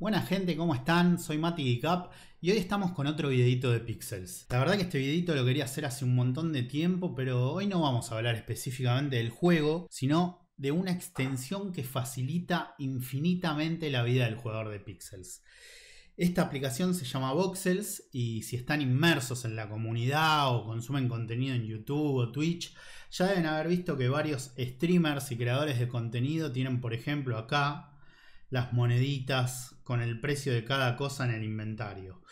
Buena gente, ¿cómo están? Soy Mati y hoy estamos con otro videito de Pixels. La verdad que este videito lo quería hacer hace un montón de tiempo, pero hoy no vamos a hablar específicamente del juego, sino de una extensión que facilita infinitamente la vida del jugador de Pixels. Esta aplicación se llama Voxels y si están inmersos en la comunidad o consumen contenido en YouTube o Twitch, ya deben haber visto que varios streamers y creadores de contenido tienen, por ejemplo, acá las moneditas con el precio de cada cosa en el inventario.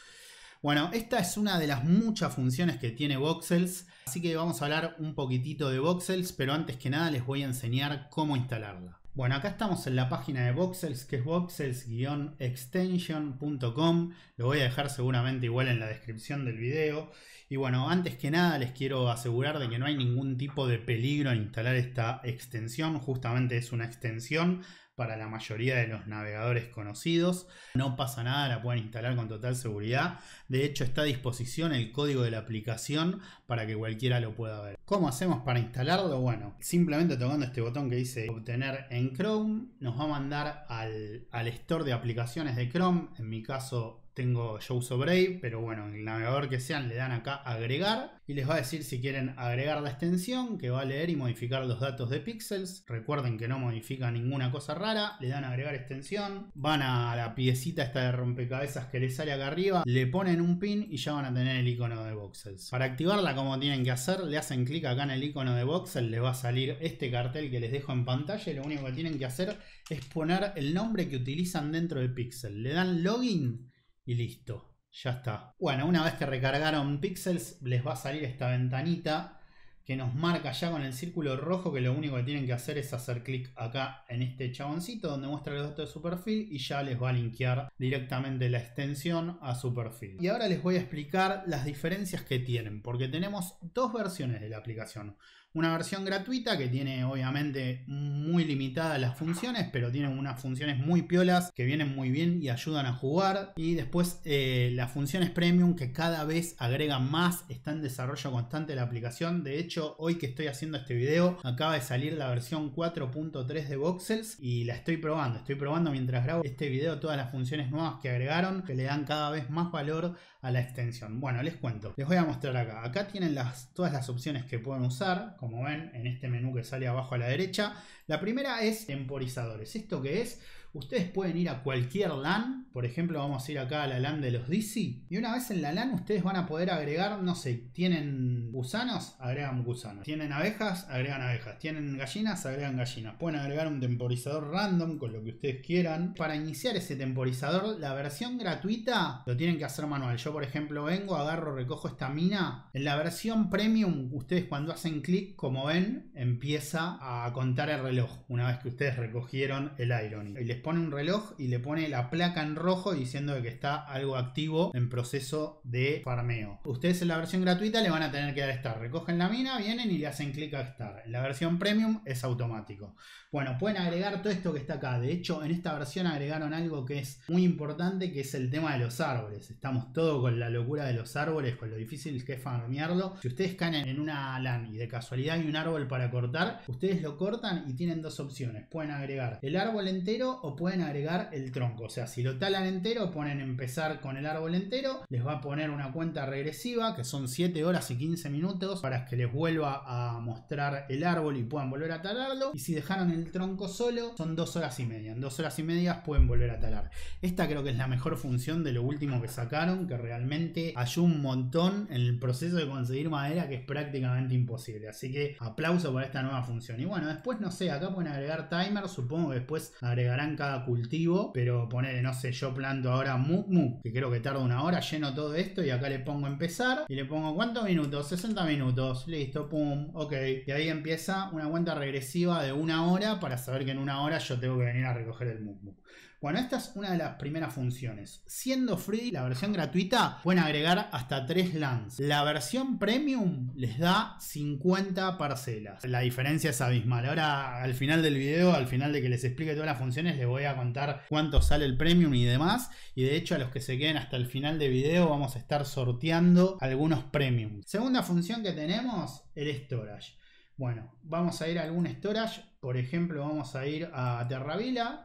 Bueno, esta es una de las muchas funciones que tiene Voxels, así que vamos a hablar un poquitito de Voxels, pero antes que nada les voy a enseñar cómo instalarla. Bueno, acá estamos en la página de Voxels, que es voxels-extension.com. Lo voy a dejar seguramente igual en la descripción del video. Y bueno, antes que nada les quiero asegurar de que no hay ningún tipo de peligro en instalar esta extensión. Justamente es una extensión para la mayoría de los navegadores conocidos. No pasa nada, la pueden instalar con total seguridad. De hecho, está a disposición el código de la aplicación para que cualquiera lo pueda ver. ¿Cómo hacemos para instalarlo? Bueno, simplemente tocando este botón que dice obtener en Chrome, nos va a mandar al, al store de aplicaciones de Chrome. En mi caso tengo uso Brave, pero bueno, en el navegador que sean le dan acá agregar y les va a decir si quieren agregar la extensión que va a leer y modificar los datos de Pixels, Recuerden que no modifica ninguna cosa rara, le dan agregar extensión, van a la piecita esta de rompecabezas que les sale acá arriba, le ponen un pin y ya van a tener el icono de voxels. Para activarla como tienen que hacer, le hacen clic acá en el icono de voxel, les va a salir este cartel que les dejo en pantalla lo único que tienen que hacer es poner el nombre que utilizan dentro de pixel. Le dan login y listo. Ya está. Bueno, una vez que recargaron Pixels les va a salir esta ventanita que nos marca ya con el círculo rojo que lo único que tienen que hacer es hacer clic acá en este chaboncito donde muestra los datos de su perfil y ya les va a linkear directamente la extensión a su perfil. Y ahora les voy a explicar las diferencias que tienen porque tenemos dos versiones de la aplicación. Una versión gratuita que tiene obviamente muy limitadas las funciones, pero tiene unas funciones muy piolas que vienen muy bien y ayudan a jugar. Y después eh, las funciones premium que cada vez agregan más, está en desarrollo constante la aplicación. De hecho, hoy que estoy haciendo este video, acaba de salir la versión 4.3 de Voxels y la estoy probando. Estoy probando mientras grabo este video todas las funciones nuevas que agregaron que le dan cada vez más valor a la extensión. Bueno, les cuento. Les voy a mostrar acá. Acá tienen las, todas las opciones que pueden usar, como ven en este menú que sale abajo a la derecha. La primera es temporizadores. ¿Esto qué es? Ustedes pueden ir a cualquier LAN, por ejemplo vamos a ir acá a la LAN de los DC, y una vez en la LAN ustedes van a poder agregar, no sé, tienen gusanos, agregan gusanos, tienen abejas, agregan abejas, tienen gallinas, agregan gallinas, pueden agregar un temporizador random con lo que ustedes quieran. Para iniciar ese temporizador, la versión gratuita lo tienen que hacer manual. Yo por ejemplo vengo, agarro, recojo esta mina. En la versión premium, ustedes cuando hacen clic, como ven, empieza a contar el reloj una vez que ustedes recogieron el Irony. Y les pone un reloj y le pone la placa en rojo diciendo que está algo activo en proceso de farmeo. Ustedes en la versión gratuita le van a tener que dar estar. Recogen la mina, vienen y le hacen clic a estar. La versión premium es automático. Bueno, pueden agregar todo esto que está acá. De hecho, en esta versión agregaron algo que es muy importante, que es el tema de los árboles. Estamos todos con la locura de los árboles, con lo difícil que es farmearlo. Si ustedes caen en una LAN y de casualidad hay un árbol para cortar, ustedes lo cortan y tienen dos opciones. Pueden agregar el árbol entero o pueden agregar el tronco. O sea, si lo talan entero, ponen empezar con el árbol entero, les va a poner una cuenta regresiva que son 7 horas y 15 minutos para que les vuelva a mostrar el árbol y puedan volver a talarlo. Y si dejaron el tronco solo, son 2 horas y media. En 2 horas y media pueden volver a talar. Esta creo que es la mejor función de lo último que sacaron, que realmente hay un montón en el proceso de conseguir madera que es prácticamente imposible. Así que aplauso por esta nueva función. Y bueno, después no sé, acá pueden agregar timer, supongo que después agregarán cada cultivo, pero poner, no sé, yo planto ahora mukmu, que creo que tarda una hora, lleno todo esto y acá le pongo empezar y le pongo cuántos minutos, 60 minutos, listo, pum, ok. Y ahí empieza una cuenta regresiva de una hora para saber que en una hora yo tengo que venir a recoger el mukmu. Bueno, esta es una de las primeras funciones. Siendo free, la versión gratuita, pueden agregar hasta 3 lands. La versión premium les da 50 parcelas. La diferencia es abismal. Ahora, al final del video, al final de que les explique todas las funciones, les voy a contar cuánto sale el premium y demás. Y de hecho, a los que se queden hasta el final del video, vamos a estar sorteando algunos premium. Segunda función que tenemos, el storage. Bueno, vamos a ir a algún storage. Por ejemplo, vamos a ir a Terravila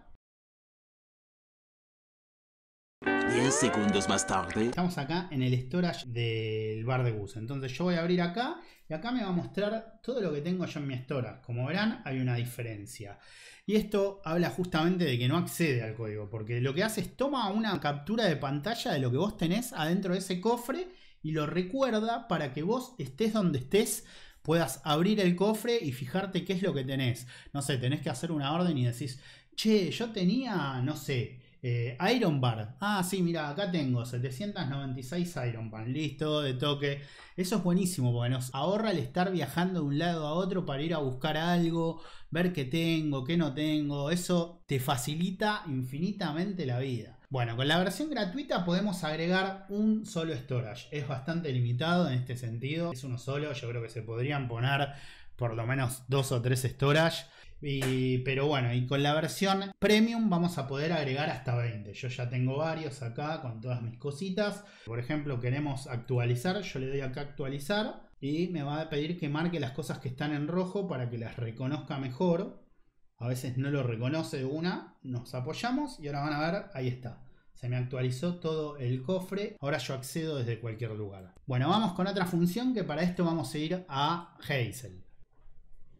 10 segundos más tarde. Estamos acá en el storage del bar de bus. Entonces yo voy a abrir acá y acá me va a mostrar todo lo que tengo yo en mi storage. Como verán, hay una diferencia. Y esto habla justamente de que no accede al código, porque lo que hace es toma una captura de pantalla de lo que vos tenés adentro de ese cofre y lo recuerda para que vos estés donde estés puedas abrir el cofre y fijarte qué es lo que tenés. No sé, tenés que hacer una orden y decís, che, yo tenía, no sé, eh, Iron Bar. Ah, sí, mira, acá tengo 796 Iron Bar. Listo, de toque. Eso es buenísimo porque nos ahorra el estar viajando de un lado a otro para ir a buscar algo, ver qué tengo, qué no tengo. Eso te facilita infinitamente la vida. Bueno, con la versión gratuita podemos agregar un solo storage. Es bastante limitado en este sentido. Es uno solo. Yo creo que se podrían poner por lo menos dos o tres storage pero bueno, y con la versión premium vamos a poder agregar hasta 20. Yo ya tengo varios acá con todas mis cositas. Por ejemplo, queremos actualizar. Yo le doy acá actualizar y me va a pedir que marque las cosas que están en rojo para que las reconozca mejor. A veces no lo reconoce una. Nos apoyamos y ahora van a ver, ahí está. Se me actualizó todo el cofre. Ahora yo accedo desde cualquier lugar. Bueno, vamos con otra función que para esto vamos a ir a Hazel.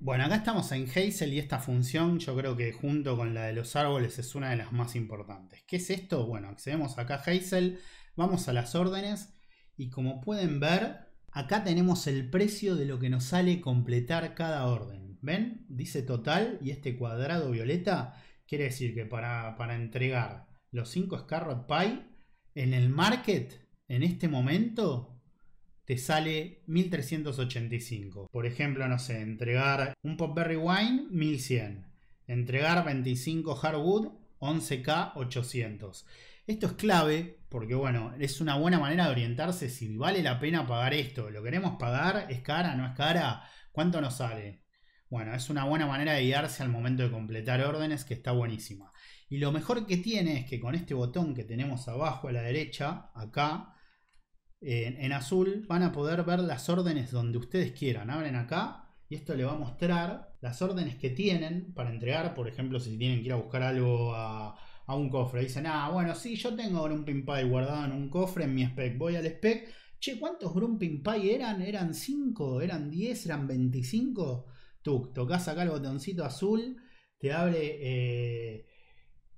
Bueno, acá estamos en Hazel y esta función yo creo que junto con la de los árboles es una de las más importantes. ¿Qué es esto? Bueno, accedemos acá a Hazel, vamos a las órdenes y como pueden ver, acá tenemos el precio de lo que nos sale completar cada orden. ¿Ven? Dice total y este cuadrado violeta quiere decir que para, entregar los 5 Scarlet Pie en el market, en este momento, te sale 1385. Por ejemplo, no sé, entregar un Popberry Wine 1100, entregar 25 Hardwood 11K 800. Esto es clave porque bueno, es una buena manera de orientarse si vale la pena pagar esto. ¿Lo queremos pagar? ¿Es cara? ¿No es cara? ¿Cuánto nos sale? Bueno, es una buena manera de guiarse al momento de completar órdenes que está buenísima. Y lo mejor que tiene es que con este botón que tenemos abajo a la derecha, acá, en, azul, van a poder ver las órdenes donde ustedes quieran. Abren acá y esto le va a mostrar las órdenes que tienen para entregar. Por ejemplo, si tienen que ir a buscar algo a, un cofre. Dicen, ah, bueno, sí, yo tengo un un pie guardado en un cofre en mi spec. Voy al spec. Che, ¿cuántos Grumping Pie eran? ¿Eran 5? ¿Eran 10? ¿Eran 25? Tú, tocas acá el botoncito azul, te abre eh,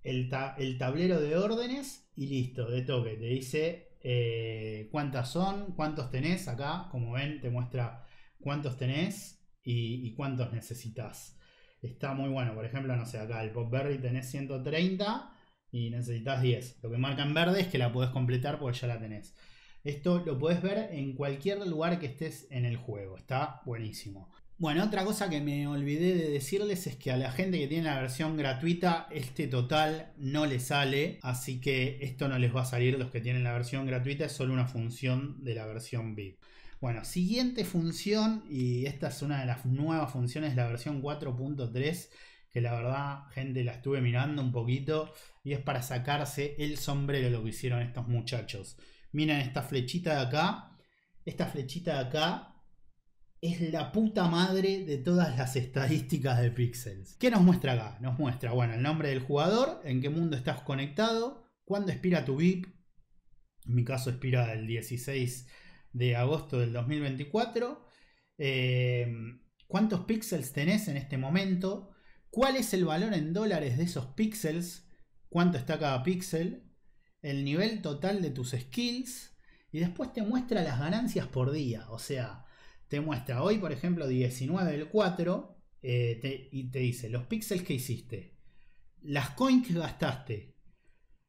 el, el, tablero de órdenes y listo, de toque. Te dice eh, cuántas son, cuántos tenés acá, como ven te muestra cuántos tenés y, cuántos necesitas. Está muy bueno, por ejemplo, no sé, acá el Popberry tenés 130 y necesitas 10. Lo que marca en verde es que la podés completar porque ya la tenés. Esto lo podés ver en cualquier lugar que estés en el juego, está buenísimo. Bueno, otra cosa que me olvidé de decirles es que a la gente que tiene la versión gratuita este total no le sale, así que esto no les va a salir los que tienen la versión gratuita, es solo una función de la versión VIP. Bueno, siguiente función, y esta es una de las nuevas funciones de la versión 4.3, que la verdad, gente, la estuve mirando un poquito, y es para sacarse el sombrero lo que hicieron estos muchachos. Miren esta flechita de acá, esta flechita de acá es la puta madre de todas las estadísticas de Pixels. ¿Qué nos muestra acá? Nos muestra, bueno, el nombre del jugador, en qué mundo estás conectado, cuándo expira tu VIP. En mi caso expira el 16 de agosto del 2024. Eh, ¿Cuántos píxeles tenés en este momento? ¿Cuál es el valor en dólares de esos píxeles? ¿Cuánto está cada píxel? El nivel total de tus skills. Y después te muestra las ganancias por día. O sea, muestra hoy, por ejemplo, 19 del 4 eh, y te dice los píxeles que hiciste, las coins que gastaste,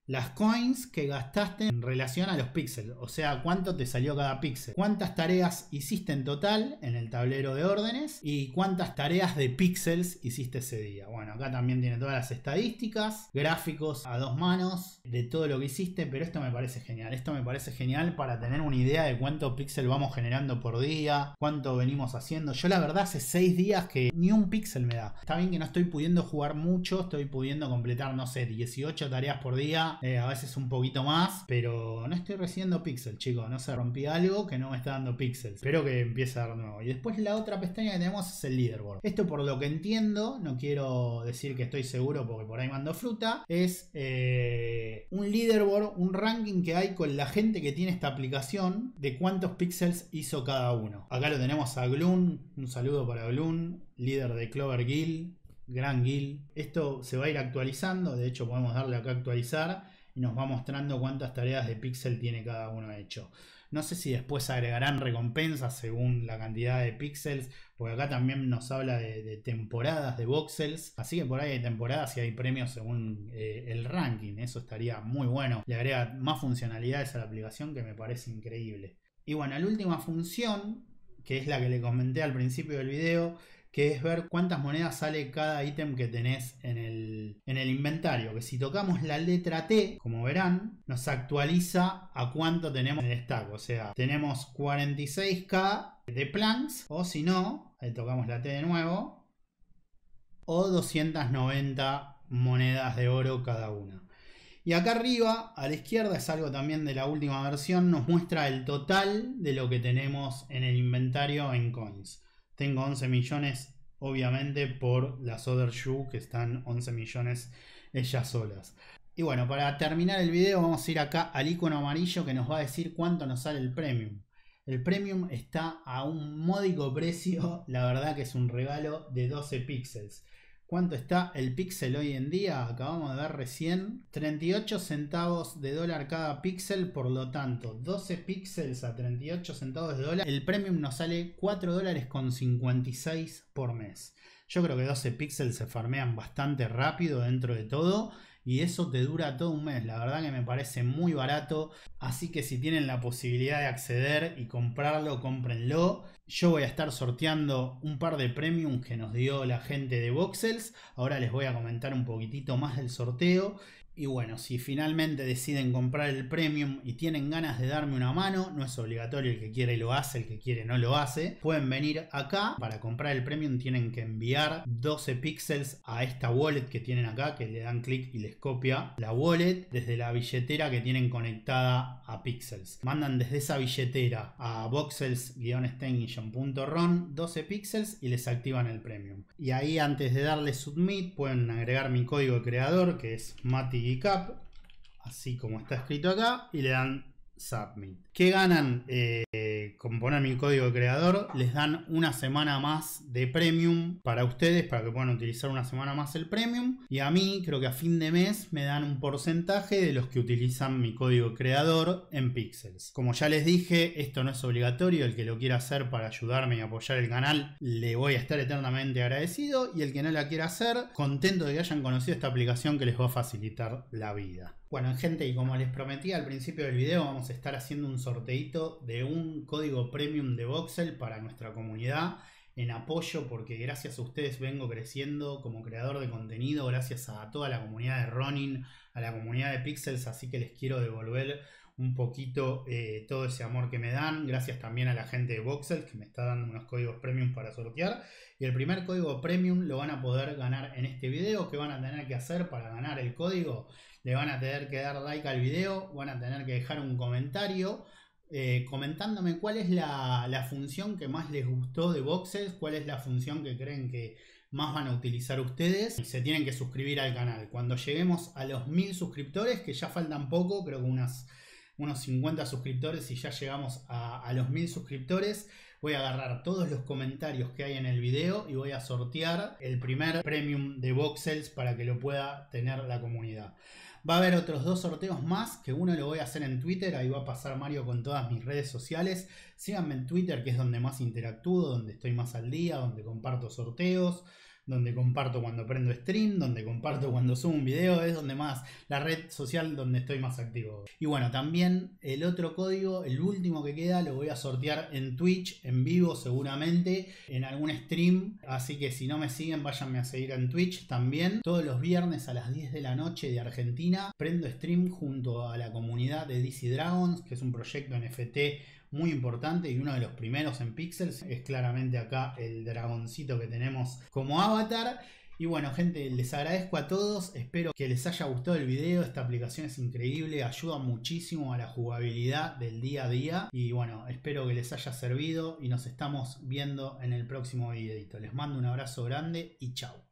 las coins que gastaste en relación a los píxeles, o sea, cuánto te salió cada píxel, cuántas tareas hiciste en total en el tablero de órdenes y cuántas tareas de píxeles hiciste ese día. Bueno, acá también tiene todas las estadísticas, gráficos a dos manos de todo lo que hiciste, pero esto me parece genial. Esto me parece genial para tener una idea de cuánto píxel vamos generando por día, cuánto venimos haciendo. Yo la verdad hace seis días que ni un píxel me da. Está bien que no estoy pudiendo jugar mucho, estoy pudiendo completar, no sé, 18 tareas por día eh, a veces un poquito más, pero no estoy recibiendo píxeles chicos. No se rompí algo que no me está dando píxeles. Espero que empiece a dar nuevo. Y después la otra pestaña que tenemos es el leaderboard. Esto por lo que entiendo, no quiero decir que estoy seguro porque por ahí mando fruta, es eh, un leaderboard, un ranking que hay con la gente que tiene esta aplicación de cuántos píxeles hizo cada uno. Acá lo tenemos a Gloon. un saludo para Gloon. líder de Clover Guild, gran guild. Esto se va a ir actualizando, de hecho podemos darle acá actualizar y nos va mostrando cuántas tareas de pixel tiene cada uno hecho. No sé si después agregarán recompensas según la cantidad de píxeles, porque acá también nos habla de, temporadas de voxels, así que por ahí hay temporadas y hay premios según eh, el ranking, eso estaría muy bueno. Le agrega más funcionalidades a la aplicación que me parece increíble. Y bueno, la última función, que es la que le comenté al principio del video, que es ver cuántas monedas sale cada ítem que tenés en el, inventario. Que si tocamos la letra T, como verán, nos actualiza a cuánto tenemos en el stack. O sea, tenemos 46k de planks, o si no, ahí tocamos la T de nuevo, o 290 monedas de oro cada una. Y acá arriba, a la izquierda, es algo también de la última versión, nos muestra el total de lo que tenemos en el inventario en coins. Tengo 11 millones, obviamente, por las Other Shoe, que están 11 millones ellas solas. Y bueno, para terminar el video vamos a ir acá al icono amarillo que nos va a decir cuánto nos sale el premium. El premium está a un módico precio, la verdad que es un regalo de 12 píxeles. ¿Cuánto está el píxel hoy en día? Acabamos de ver recién. 38 centavos de dólar cada píxel, por lo tanto, 12 píxeles a 38 centavos de dólar. El premium nos sale 4 dólares con 56 por mes. Yo creo que 12 píxeles se farmean bastante rápido dentro de todo y eso te dura todo un mes. La verdad que me parece muy barato. Así que si tienen la posibilidad de acceder y comprarlo, cómprenlo. Yo voy a estar sorteando un par de premiums que nos dio la gente de Voxels. Ahora les voy a comentar un poquitito más del sorteo. Y bueno, si finalmente deciden comprar el premium y tienen ganas de darme una mano, no es obligatorio el que quiere lo hace, el que quiere no lo hace, pueden venir acá. Para comprar el premium tienen que enviar 12 píxeles a esta wallet que tienen acá, que le dan clic y les copia la wallet desde la billetera que tienen conectada a pixels, Mandan desde esa billetera a voxels-extension.ron 12 pixels y les activan el premium. Y ahí antes de darle submit pueden agregar mi código de creador que es Mati cap, así como está escrito acá, y le dan Submit. ¿Qué ganan? Eh, componer mi código creador, les dan una semana más de premium para ustedes, para que puedan utilizar una semana más el premium. Y a mí, creo que a fin de mes, me dan un porcentaje de los que utilizan mi código creador en Pixels Como ya les dije, esto no es obligatorio, el que lo quiera hacer para ayudarme y apoyar el canal, le voy a estar eternamente agradecido. Y el que no la quiera hacer, contento de que hayan conocido esta aplicación que les va a facilitar la vida. Bueno, gente, y como les prometí al principio del video, vamos a estar haciendo un sorteito de un código premium de Voxel para nuestra comunidad en apoyo porque gracias a ustedes vengo creciendo como creador de contenido, gracias a toda la comunidad de Ronin, a la comunidad de Pixels, así que les quiero devolver un poquito eh, todo ese amor que me dan. Gracias también a la gente de Voxels que me está dando unos códigos premium para sortear. Y el primer código premium lo van a poder ganar en este video. ¿Qué van a tener que hacer para ganar el código? Le van a tener que dar like al video, van a tener que dejar un comentario. Eh, comentándome cuál es la, función que más les gustó de Voxels, cuál es la función que creen que más van a utilizar ustedes. Y se tienen que suscribir al canal. Cuando lleguemos a los mil suscriptores, que ya faltan poco, creo que unas unos 50 suscriptores y ya llegamos a, los 1000 suscriptores, voy a agarrar todos los comentarios que hay en el video y voy a sortear el primer premium de voxels para que lo pueda tener la comunidad. Va a haber otros dos sorteos más, que uno lo voy a hacer en Twitter, ahí va a pasar Mario con todas mis redes sociales. Síganme en Twitter, que es donde más interactúo, donde estoy más al día, donde comparto sorteos donde comparto cuando prendo stream, donde comparto cuando subo un video, es donde más, la red social donde estoy más activo. Y bueno, también el otro código, el último que queda, lo voy a sortear en Twitch, en vivo seguramente, en algún stream, así que si no me siguen, váyanme a seguir en Twitch también. Todos los viernes a las 10 de la noche de Argentina, prendo stream junto a la comunidad de DC Dragons, que es un proyecto NFT muy importante y uno de los primeros en pixels es claramente acá el dragoncito que tenemos como avatar. Y bueno gente, les agradezco a todos, espero que les haya gustado el video, esta aplicación es increíble, ayuda muchísimo a la jugabilidad del día a día y bueno, espero que les haya servido y nos estamos viendo en el próximo videito. Les mando un abrazo grande y chao.